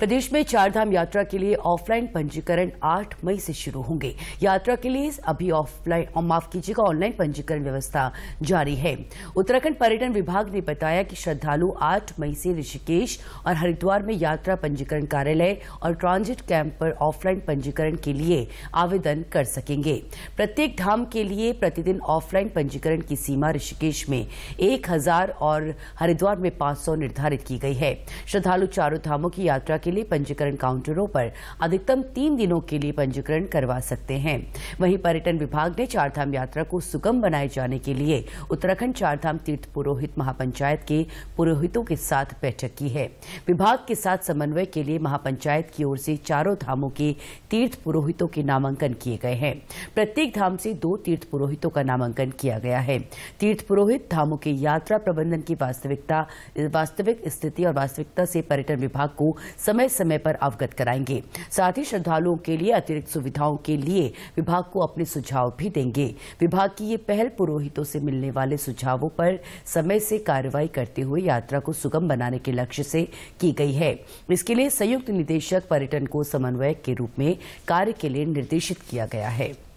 प्रदेश में चारधाम यात्रा के लिए ऑफलाइन पंजीकरण 8 मई से शुरू होंगे यात्रा के लिए अभी ऑफलाइन माफ कीजिएगा ऑनलाइन पंजीकरण व्यवस्था जारी है उत्तराखंड पर्यटन विभाग ने बताया कि श्रद्धालु 8 मई से ऋषिकेश और हरिद्वार में यात्रा पंजीकरण कार्यालय और ट्रांजिट कैंप पर ऑफलाइन पंजीकरण के लिए आवेदन कर सकेंगे प्रत्येक धाम के लिए प्रतिदिन ऑफलाइन पंजीकरण की सीमा ऋषिकेश में एक और हरिद्वार में पांच निर्धारित की गई है श्रद्धालु चारों धामों की यात्रा के के लिए पंजीकरण काउंटरों पर अधिकतम तीन दिनों के लिए पंजीकरण करवा सकते हैं वहीं पर्यटन विभाग ने चारधाम यात्रा को सुगम बनाए जाने के लिए उत्तराखंड चारधाम तीर्थ पुरोहित महापंचायत के पुरोहितों के साथ बैठक की है विभाग के साथ समन्वय के लिए महापंचायत की ओर से चारों धामों के तीर्थ पुरोहितों के नामांकन किए गए हैं प्रत्येक धाम से दो तीर्थ पुरोहितों का नामांकन किया गया है तीर्थ पुरोहित धामों के यात्रा प्रबंधन की वास्तविकता वास्तविक स्थिति और वास्तविकता से पर्यटन विभाग को समय समय समय पर अवगत कराएंगे साथ ही श्रद्धालुओं के लिए अतिरिक्त सुविधाओं के लिए विभाग को अपने सुझाव भी देंगे विभाग की ये पहल पुरोहितों से मिलने वाले सुझावों पर समय से कार्रवाई करते हुए यात्रा को सुगम बनाने के लक्ष्य से की गई है इसके लिए संयुक्त निदेशक पर्यटन को समन्वयक के रूप में कार्य के लिए निर्देशित किया गया है